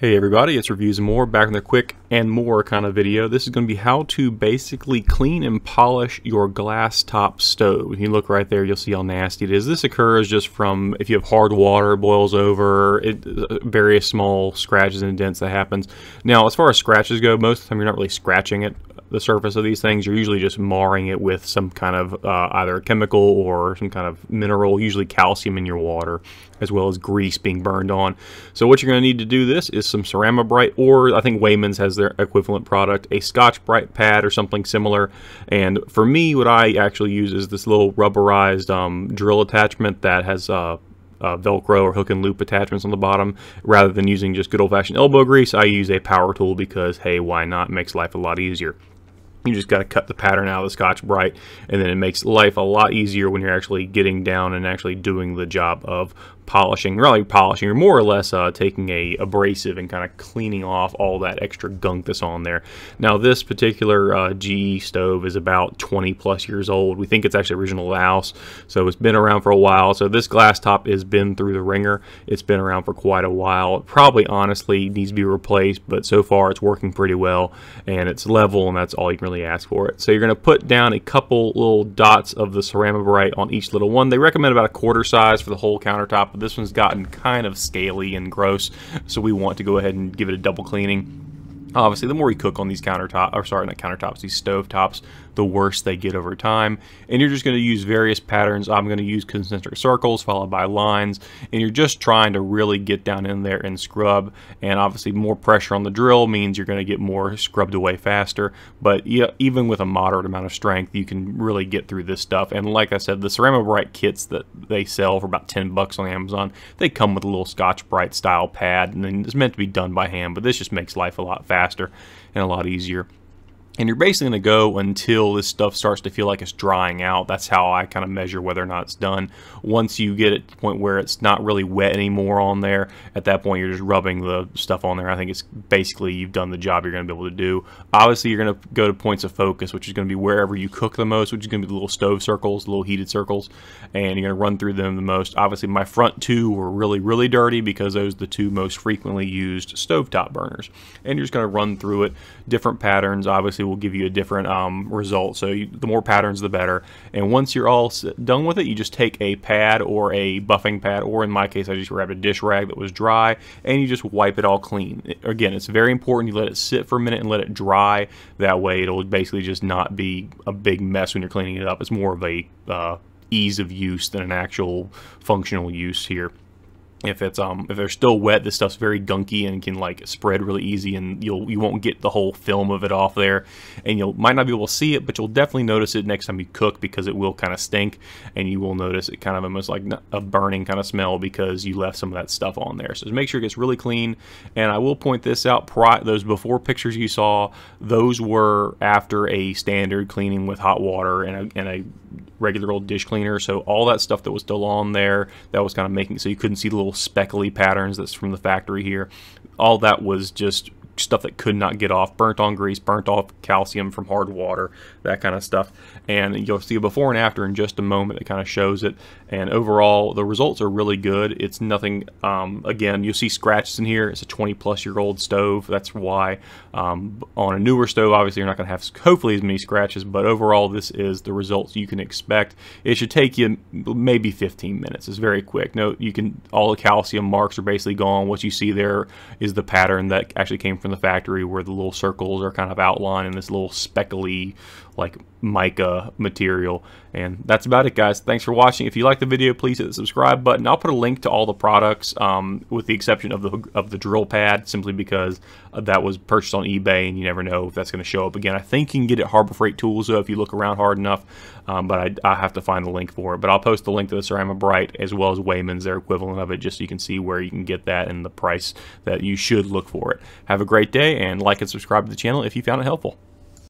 Hey everybody, it's Reviews More, back in the quick and more kind of video. This is going to be how to basically clean and polish your glass top stove. If you look right there, you'll see how nasty it is. This occurs just from if you have hard water, boils over, it, uh, various small scratches and dents that happens. Now, as far as scratches go, most of the time you're not really scratching it the surface of these things, you're usually just marring it with some kind of uh, either chemical or some kind of mineral, usually calcium in your water, as well as grease being burned on. So what you're going to need to do this is some Ceramabrite, or I think Wayman's has their equivalent product, a Scotch-Brite pad or something similar. And for me, what I actually use is this little rubberized um, drill attachment that has uh, uh, Velcro or hook and loop attachments on the bottom. Rather than using just good old fashioned elbow grease, I use a power tool because, hey, why not? Makes life a lot easier. You just got to cut the pattern out of the Scotch-Brite, and then it makes life a lot easier when you're actually getting down and actually doing the job of polishing, really polishing, or more or less uh, taking a abrasive and kind of cleaning off all that extra gunk that's on there. Now this particular uh, GE stove is about 20 plus years old. We think it's actually original to the house, so it's been around for a while. So this glass top has been through the ringer. It's been around for quite a while. It probably honestly needs to be replaced, but so far it's working pretty well and it's level and that's all you can really ask for it. So you're going to put down a couple little dots of the ceramibrite on each little one. They recommend about a quarter size for the whole countertop this one's gotten kind of scaly and gross, so we want to go ahead and give it a double cleaning. Obviously, the more you cook on these countertops, or sorry, not countertops, these stovetops, the worse they get over time. And you're just going to use various patterns. I'm going to use concentric circles followed by lines. And you're just trying to really get down in there and scrub. And obviously, more pressure on the drill means you're going to get more scrubbed away faster. But yeah, even with a moderate amount of strength, you can really get through this stuff. And like I said, the Ceramibrite kits that they sell for about 10 bucks on Amazon, they come with a little Scotch Brite style pad. And it's meant to be done by hand, but this just makes life a lot faster faster and a lot easier. And you're basically going to go until this stuff starts to feel like it's drying out. That's how I kind of measure whether or not it's done. Once you get it to the point where it's not really wet anymore on there, at that point you're just rubbing the stuff on there. I think it's basically you've done the job you're going to be able to do. Obviously, you're going to go to points of focus, which is going to be wherever you cook the most, which is going to be the little stove circles, the little heated circles, and you're going to run through them the most. Obviously, my front two were really, really dirty because those are the two most frequently used stovetop burners. And you're just going to run through it, different patterns. Obviously, will give you a different um, result. So you, the more patterns, the better. And once you're all done with it, you just take a pad or a buffing pad, or in my case, I just grabbed a dish rag that was dry, and you just wipe it all clean. Again, it's very important you let it sit for a minute and let it dry. That way it'll basically just not be a big mess when you're cleaning it up. It's more of a uh, ease of use than an actual functional use here if it's um if they're still wet this stuff's very gunky and can like spread really easy and you'll you won't get the whole film of it off there and you might not be able to see it but you'll definitely notice it next time you cook because it will kind of stink and you will notice it kind of almost like a burning kind of smell because you left some of that stuff on there so just make sure it gets really clean and I will point this out those before pictures you saw those were after a standard cleaning with hot water and a, and a regular old dish cleaner. So all that stuff that was still on there, that was kind of making so you couldn't see the little speckly patterns that's from the factory here. All that was just stuff that could not get off, burnt on grease, burnt off calcium from hard water, that kind of stuff. And you'll see a before and after in just a moment that kind of shows it. And overall, the results are really good. It's nothing, um, again, you'll see scratches in here. It's a 20 plus year old stove. That's why um, on a newer stove, obviously you're not going to have hopefully as many scratches, but overall this is the results you can expect. It should take you maybe 15 minutes. It's very quick. Note: you can, all the calcium marks are basically gone. What you see there is the pattern that actually came from the factory where the little circles are kind of outlined in this little speckly like mica material. And that's about it, guys. Thanks for watching. If you like the video, please hit the subscribe button. I'll put a link to all the products, um, with the exception of the of the drill pad, simply because that was purchased on eBay, and you never know if that's going to show up again. I think you can get it Harbor Freight Tools, though, if you look around hard enough. Um, but I, I, have to find the link for it. But I'll post the link to the Cerama Bright as well as Wayman's, their equivalent of it, just so you can see where you can get that and the price that you should look for it. Have a great great day and like and subscribe to the channel if you found it helpful.